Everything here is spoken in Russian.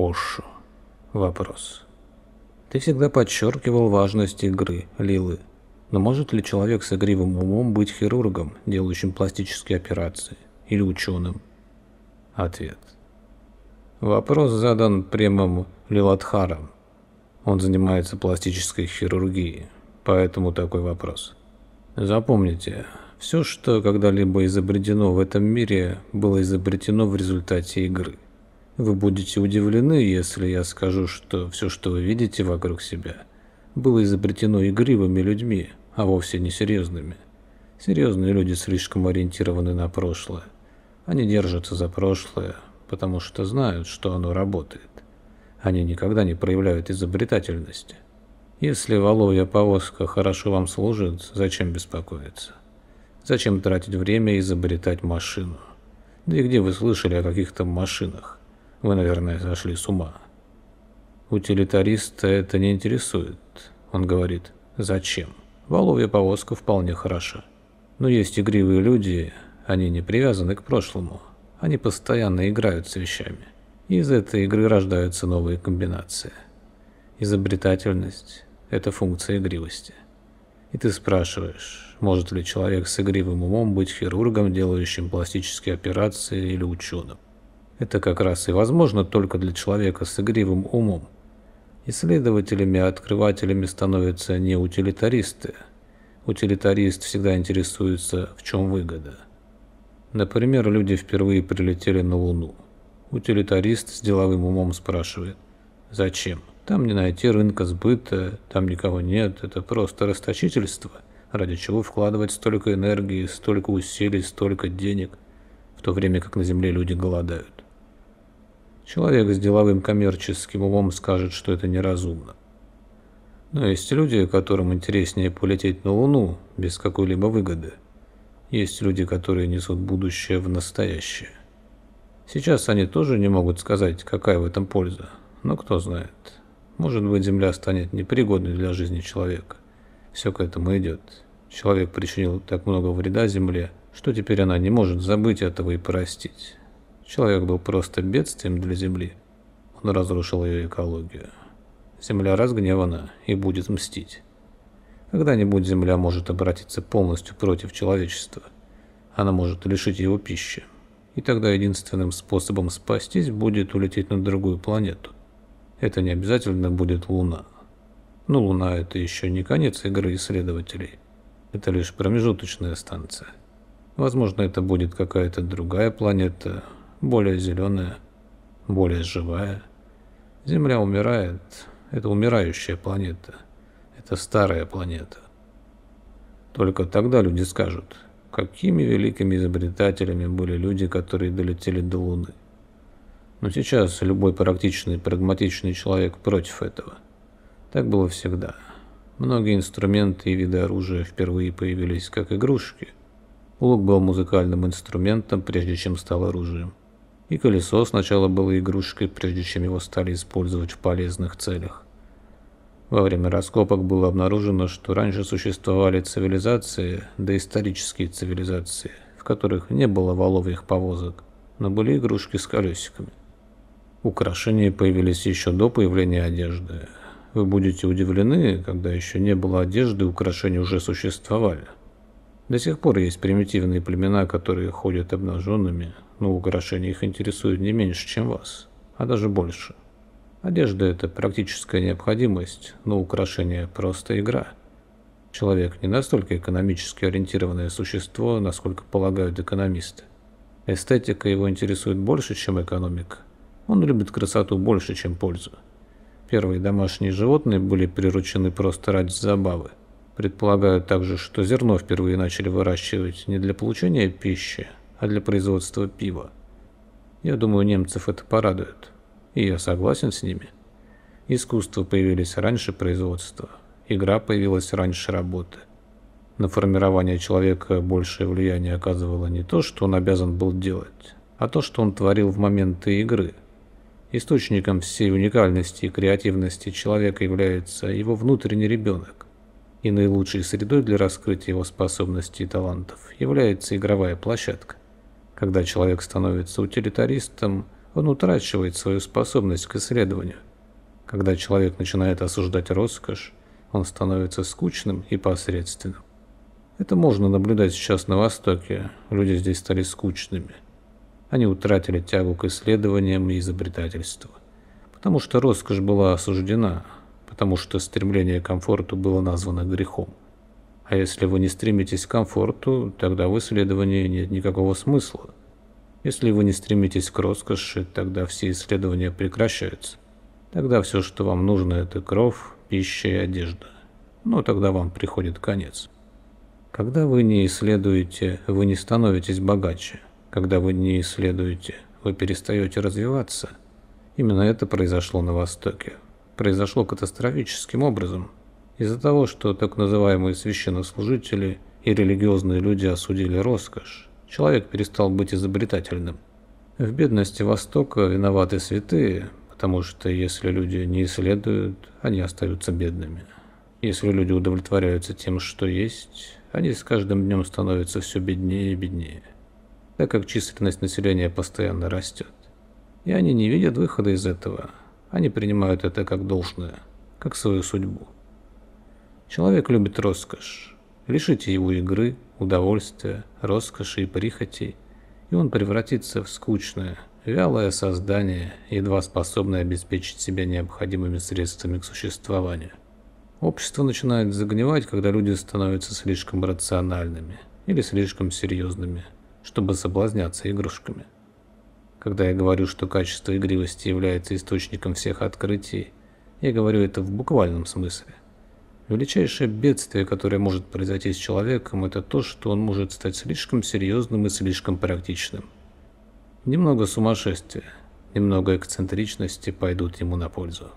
Ошу. Вопрос. Ты всегда подчеркивал важность игры, Лилы. Но может ли человек с игривым умом быть хирургом, делающим пластические операции, или ученым? Ответ. Вопрос задан прямым Лиладхаром. Он занимается пластической хирургией, поэтому такой вопрос. Запомните, все, что когда-либо изобретено в этом мире, было изобретено в результате игры – вы будете удивлены, если я скажу, что все, что вы видите вокруг себя, было изобретено игривыми людьми, а вовсе не серьезными. Серьезные люди слишком ориентированы на прошлое. Они держатся за прошлое, потому что знают, что оно работает. Они никогда не проявляют изобретательности. Если воловья повозка хорошо вам служит, зачем беспокоиться? Зачем тратить время и изобретать машину? Да и где вы слышали о каких-то машинах? Вы, наверное, сошли с ума. Утилитариста это не интересует. Он говорит, зачем? Воловья повозка вполне хороша. Но есть игривые люди, они не привязаны к прошлому. Они постоянно играют с вещами. Из этой игры рождаются новые комбинации. Изобретательность – это функция игривости. И ты спрашиваешь, может ли человек с игривым умом быть хирургом, делающим пластические операции или ученым. Это как раз и возможно только для человека с игривым умом. Исследователями, открывателями становятся не утилитаристы. Утилитарист всегда интересуется, в чем выгода. Например, люди впервые прилетели на Луну. Утилитарист с деловым умом спрашивает, зачем? Там не найти рынка сбыта, там никого нет, это просто расточительство, ради чего вкладывать столько энергии, столько усилий, столько денег, в то время как на Земле люди голодают. Человек с деловым коммерческим умом скажет, что это неразумно. Но есть люди, которым интереснее полететь на Луну без какой-либо выгоды. Есть люди, которые несут будущее в настоящее. Сейчас они тоже не могут сказать, какая в этом польза, но кто знает. Может быть, Земля станет непригодной для жизни человека. Все к этому идет. Человек причинил так много вреда Земле, что теперь она не может забыть этого и простить. Человек был просто бедствием для Земли. Он разрушил ее экологию. Земля разгневана и будет мстить. Когда-нибудь Земля может обратиться полностью против человечества. Она может лишить его пищи. И тогда единственным способом спастись будет улететь на другую планету. Это не обязательно будет Луна. Но Луна – это еще не конец игры исследователей. Это лишь промежуточная станция. Возможно, это будет какая-то другая планета – более зеленая, более живая. Земля умирает. Это умирающая планета. Это старая планета. Только тогда люди скажут, какими великими изобретателями были люди, которые долетели до Луны. Но сейчас любой практичный, прагматичный человек против этого. Так было всегда. Многие инструменты и виды оружия впервые появились как игрушки. Лук был музыкальным инструментом, прежде чем стал оружием и колесо сначала было игрушкой, прежде чем его стали использовать в полезных целях. Во время раскопок было обнаружено, что раньше существовали цивилизации, доисторические цивилизации, в которых не было воловьих повозок, но были игрушки с колесиками. Украшения появились еще до появления одежды. Вы будете удивлены, когда еще не было одежды, украшения уже существовали. До сих пор есть примитивные племена, которые ходят обнаженными, но украшения их интересуют не меньше, чем вас, а даже больше. Одежда – это практическая необходимость, но украшения – просто игра. Человек не настолько экономически ориентированное существо, насколько полагают экономисты. Эстетика его интересует больше, чем экономика. Он любит красоту больше, чем пользу. Первые домашние животные были приручены просто ради забавы. Предполагают также, что зерно впервые начали выращивать не для получения пищи, а для производства пива. Я думаю, немцев это порадует. И я согласен с ними. Искусство появилось раньше производства, игра появилась раньше работы. На формирование человека большее влияние оказывало не то, что он обязан был делать, а то, что он творил в моменты игры. Источником всей уникальности и креативности человека является его внутренний ребенок. И наилучшей средой для раскрытия его способностей и талантов является игровая площадка. Когда человек становится утилитаристом, он утрачивает свою способность к исследованию. Когда человек начинает осуждать роскошь, он становится скучным и посредственным. Это можно наблюдать сейчас на Востоке, люди здесь стали скучными. Они утратили тягу к исследованиям и изобретательству. Потому что роскошь была осуждена, потому что стремление к комфорту было названо грехом. А если вы не стремитесь к комфорту, тогда в исследовании нет никакого смысла. Если вы не стремитесь к роскоши, тогда все исследования прекращаются. Тогда все, что вам нужно, это кров, пища и одежда. Но тогда вам приходит конец. Когда вы не исследуете, вы не становитесь богаче. Когда вы не исследуете, вы перестаете развиваться. Именно это произошло на Востоке. Произошло катастрофическим образом – из-за того, что так называемые священнослужители и религиозные люди осудили роскошь, человек перестал быть изобретательным. В бедности Востока виноваты святые, потому что если люди не исследуют, они остаются бедными. Если люди удовлетворяются тем, что есть, они с каждым днем становятся все беднее и беднее, так как численность населения постоянно растет. И они не видят выхода из этого, они принимают это как должное, как свою судьбу. Человек любит роскошь. Лишите его игры, удовольствия, роскоши и прихоти, и он превратится в скучное, вялое создание, едва способное обеспечить себя необходимыми средствами к существованию. Общество начинает загнивать, когда люди становятся слишком рациональными или слишком серьезными, чтобы соблазняться игрушками. Когда я говорю, что качество игривости является источником всех открытий, я говорю это в буквальном смысле – Величайшее бедствие, которое может произойти с человеком, это то, что он может стать слишком серьезным и слишком практичным. Немного сумасшествия, немного эксцентричности пойдут ему на пользу.